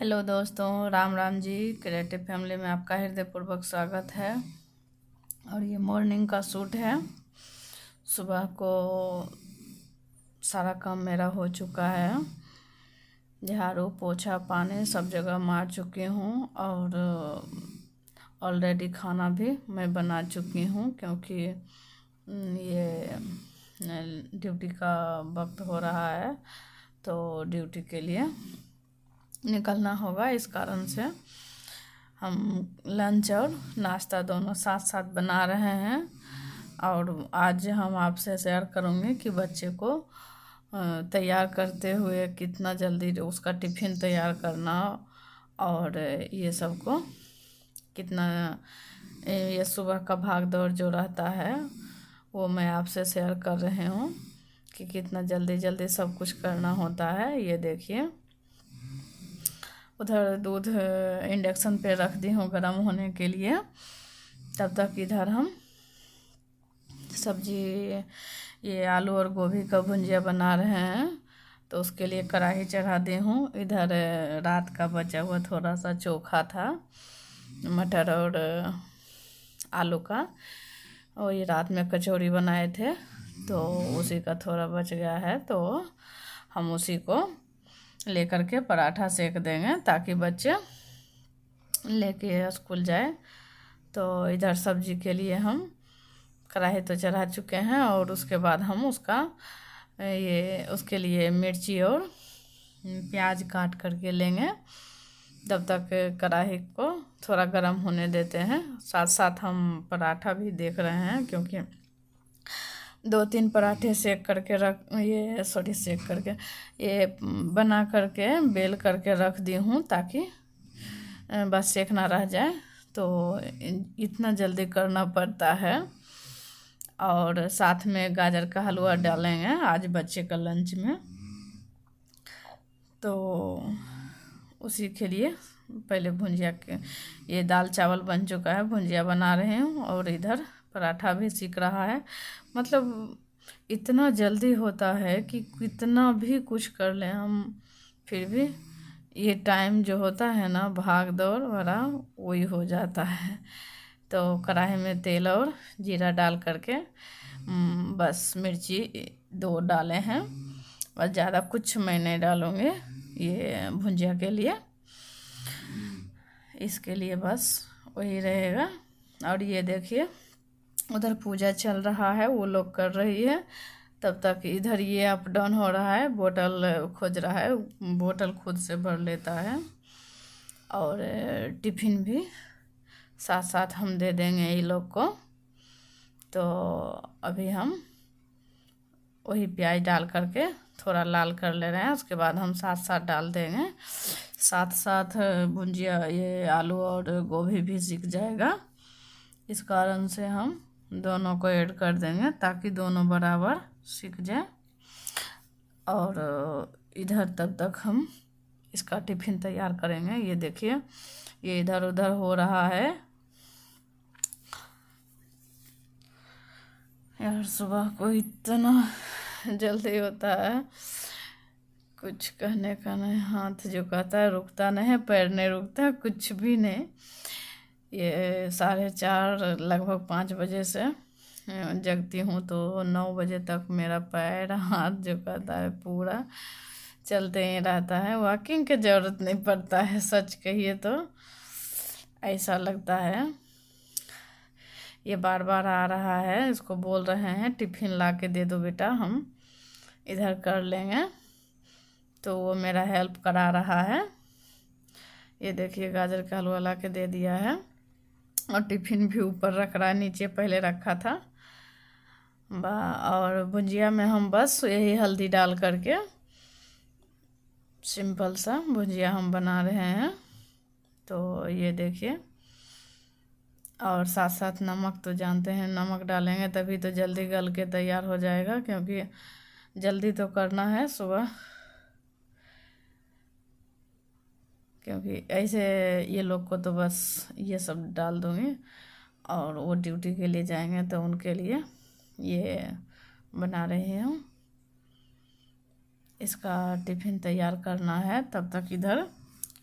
hello दोस्तों Ram Ram ji creative family में आपका हृदयपूर्वक स्वागत है और ये मॉर्निंग का सूट है सुबह को सारा काम मेरा हो चुका है झाड़ू पोछा पानी सब जगह मार चुकी हूँ और ऑलरेडी खाना भी मैं बना चुकी हूँ क्योंकि ये ड्यूटी का वक्त हो रहा है तो ड्यूटी के लिए निकलना होगा इस कारण से हम लंच और नाश्ता दोनों साथ साथ बना रहे हैं और आज हम आपसे शेयर करेंगे कि बच्चे को तैयार करते हुए कितना जल्दी उसका टिफ़िन तैयार करना और ये सब को कितना ये सुबह का भाग दौड़ जो रहता है वो मैं आपसे शेयर कर रहे हूँ कि कितना जल्दी जल्दी सब कुछ करना होता है ये देखिए उधर दूध इंडक्शन पे रख दी हूँ गर्म होने के लिए तब तक इधर हम सब्जी ये आलू और गोभी का भुंजिया बना रहे हैं तो उसके लिए कढ़ाई चढ़ा दी हूँ इधर रात का बचा हुआ थोड़ा सा चोखा था मटर और आलू का और ये रात में कचौड़ी बनाए थे तो उसी का थोड़ा बच गया है तो हम उसी को लेकर के पराठा सेक देंगे ताकि बच्चे लेके स्कूल जाए तो इधर सब्जी के लिए हम कढ़ाई तो चढ़ा चुके हैं और उसके बाद हम उसका ये उसके लिए मिर्ची और प्याज काट करके लेंगे जब तक कढ़ाई को थोड़ा गर्म होने देते हैं साथ साथ हम पराठा भी देख रहे हैं क्योंकि दो तीन पराठे सेक करके रख ये सॉरी सेक करके ये बना करके बेल करके रख दी हूँ ताकि बस सेक ना रह जाए तो इतना जल्दी करना पड़ता है और साथ में गाजर का हलवा डालेंगे आज बच्चे का लंच में तो उसी के लिए पहले भुंजिया के ये दाल चावल बन चुका है भुंजिया बना रहे हूँ और इधर पराठा भी सीख रहा है मतलब इतना जल्दी होता है कि कितना भी कुछ कर लें हम फिर भी ये टाइम जो होता है ना भाग दौड़ वाला वही हो जाता है तो कढ़ाई में तेल और जीरा डाल करके हम्म, बस मिर्ची दो डाले हैं और ज़्यादा कुछ मैं नहीं डालूँगी ये भुंजिया के लिए इसके लिए बस वही रहेगा और ये देखिए उधर पूजा चल रहा है वो लोग कर रही है तब तक इधर ये अप डाउन हो रहा है बोतल खोज रहा है बोतल खुद से भर लेता है और टिफिन भी साथ साथ हम दे देंगे ये लोग को तो अभी हम वही प्याज डाल करके थोड़ा लाल कर ले रहे हैं उसके बाद हम साथ साथ डाल देंगे साथ साथ भुंजिया ये आलू और गोभी भी सीख जाएगा इस कारण से हम दोनों को ऐड कर देंगे ताकि दोनों बराबर सीख जाए और इधर तब तक हम इसका टिफिन तैयार करेंगे ये देखिए ये इधर उधर हो रहा है यार सुबह को इतना जल्दी होता है कुछ कहने का नहीं हाथ झुकाता है रुकता नहीं पैर नहीं रुकता कुछ भी नहीं ये साढ़े चार लगभग पाँच बजे से जगती हूँ तो नौ बजे तक मेरा पैर हाथ जो कहता है पूरा चलते ही रहता है वॉकिंग की ज़रूरत नहीं पड़ता है सच कहिए तो ऐसा लगता है ये बार बार आ रहा है इसको बोल रहे हैं टिफ़िन ला के दे दो बेटा हम इधर कर लेंगे तो वो मेरा हेल्प करा रहा है ये देखिए गाजर का हलवा ला के दे दिया है और टिफिन भी ऊपर रख रहा है नीचे पहले रखा था बा और भुजिया में हम बस यही हल्दी डाल करके सिंपल सा भुजिया हम बना रहे हैं तो ये देखिए और साथ साथ नमक तो जानते हैं नमक डालेंगे तभी तो जल्दी गल के तैयार हो जाएगा क्योंकि जल्दी तो करना है सुबह क्योंकि ऐसे ये लोग को तो बस ये सब डाल दूँगी और वो ड्यूटी के लिए जाएंगे तो उनके लिए ये बना रहे हूँ इसका टिफ़िन तैयार करना है तब तक इधर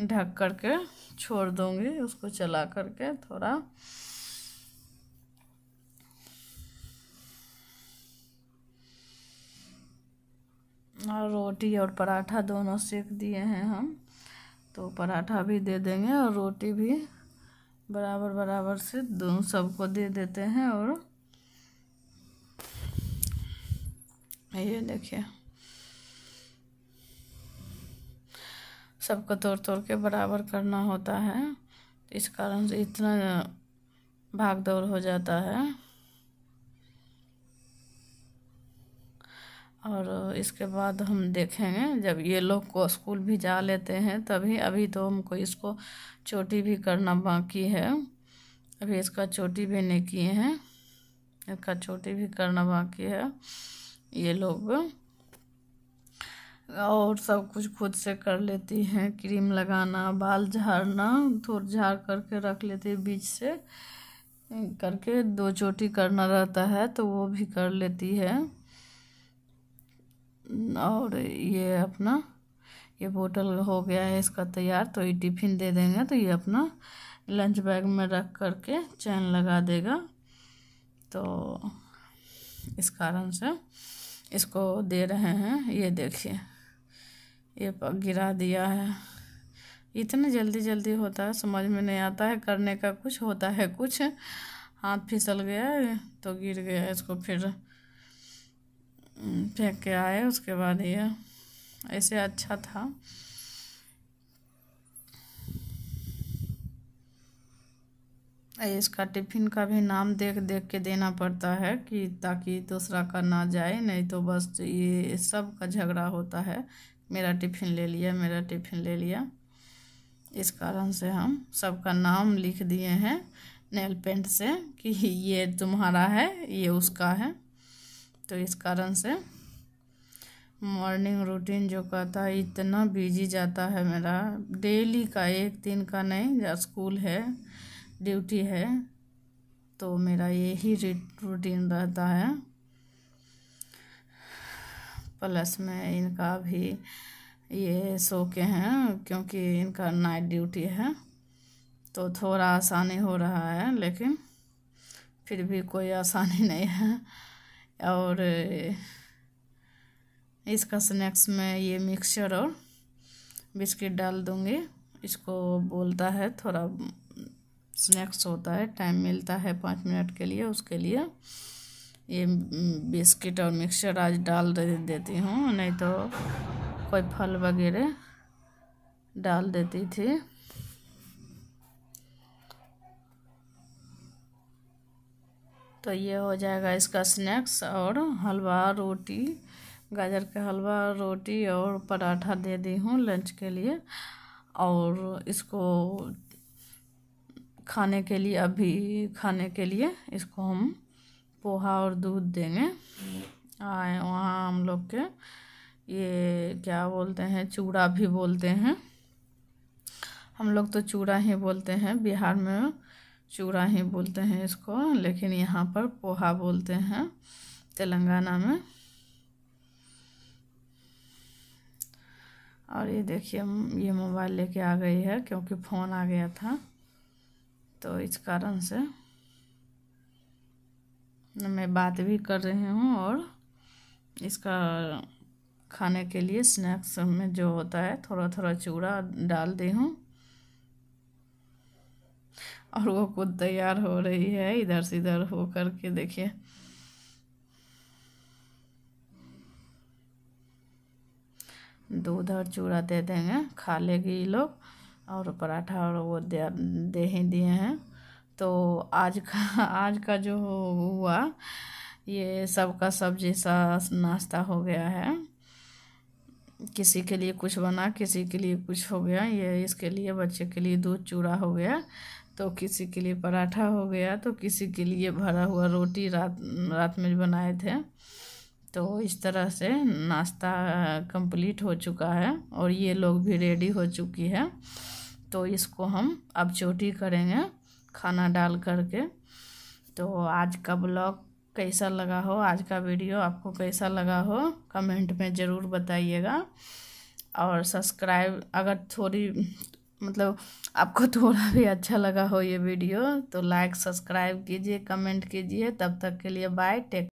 ढक कर के छोड़ दूँगी उसको चला करके थोड़ा और रोटी और पराठा दोनों सेक दिए हैं हम तो पराठा भी दे देंगे और रोटी भी बराबर बराबर से दोनों सबको दे देते हैं और ये देखिए सबको तोड़ तोड़ के बराबर करना होता है इस कारण से इतना भाग दौड़ हो जाता है और इसके बाद हम देखेंगे जब ये लोग को स्कूल भी जा लेते हैं तभी अभी तो हमको इसको चोटी भी करना बाकी है अभी इसका चोटी भी नहीं किए हैं इसका चोटी भी करना बाकी है ये लोग और सब कुछ खुद से कर लेती हैं क्रीम लगाना बाल झाड़ना थोड़ झाड़ करके रख लेती है बीच से करके दो चोटी करना रहता है तो वो भी कर लेती है और ये अपना ये बोतल हो गया है इसका तैयार तो ये टिफ़िन दे देंगे तो ये अपना लंच बैग में रख करके चैन लगा देगा तो इस कारण से इसको दे रहे हैं ये देखिए ये गिरा दिया है इतना जल्दी जल्दी होता है समझ में नहीं आता है करने का कुछ होता है कुछ हाथ फिसल गया तो गिर गया इसको फिर फेंक के आए उसके बाद ये ऐसे अच्छा था इसका टिफिन का भी नाम देख देख के देना पड़ता है कि ताकि दूसरा का ना जाए नहीं तो बस ये सब का झगड़ा होता है मेरा टिफिन ले लिया मेरा टिफिन ले लिया इस कारण से हम सबका नाम लिख दिए हैं नेल पेंट से कि ये तुम्हारा है ये उसका है तो इस कारण से मॉर्निंग रूटीन जो कहता है इतना बिजी जाता है मेरा डेली का एक दिन का नहीं स्कूल है ड्यूटी है तो मेरा यही रूटीन रहता है प्लस में इनका भी ये सो के हैं क्योंकि इनका नाइट ड्यूटी है तो थोड़ा आसानी हो रहा है लेकिन फिर भी कोई आसानी नहीं है और इसका स्नैक्स में ये मिक्सचर और बिस्किट डाल दूँगी इसको बोलता है थोड़ा स्नैक्स होता है टाइम मिलता है पाँच मिनट के लिए उसके लिए ये बिस्किट और मिक्सचर आज डाल दे देती हूँ नहीं तो कोई फल वगैरह डाल देती थी तो ये हो जाएगा इसका स्नैक्स और हलवा रोटी गाजर का हलवा रोटी और पराठा दे दी हूँ लंच के लिए और इसको खाने के लिए अभी खाने के लिए इसको हम पोहा और दूध देंगे आए वहाँ हम लोग के ये क्या बोलते हैं चूड़ा भी बोलते हैं हम लोग तो चूड़ा ही बोलते हैं बिहार में चूड़ा ही बोलते हैं इसको लेकिन यहाँ पर पोहा बोलते हैं तेलंगाना में और ये देखिए ये मोबाइल लेके आ गई है क्योंकि फ़ोन आ गया था तो इस कारण से मैं बात भी कर रही हूँ और इसका खाने के लिए स्नैक्स में जो होता है थोड़ा थोड़ा चूड़ा डाल दी हूँ और वो खुद तैयार हो रही है इधर से इधर हो कर के देखिए दूध और चूड़ा दे देंगे खा लेगी लोग और पराठा और वो दे दे ही दिए हैं तो आज का आज का जो हुआ ये सबका सब जैसा नाश्ता हो गया है किसी के लिए कुछ बना किसी के लिए कुछ हो गया ये इसके लिए बच्चे के लिए दूध चूड़ा हो गया तो किसी के लिए पराठा हो गया तो किसी के लिए भरा हुआ रोटी रात रात में बनाए थे तो इस तरह से नाश्ता कंप्लीट हो चुका है और ये लोग भी रेडी हो चुकी है तो इसको हम अब चोटी करेंगे खाना डाल करके तो आज का ब्लॉग कैसा लगा हो आज का वीडियो आपको कैसा लगा हो कमेंट में ज़रूर बताइएगा और सब्सक्राइब अगर थोड़ी मतलब आपको थोड़ा भी अच्छा लगा हो ये वीडियो तो लाइक सब्सक्राइब कीजिए कमेंट कीजिए तब तक के लिए बाय टेक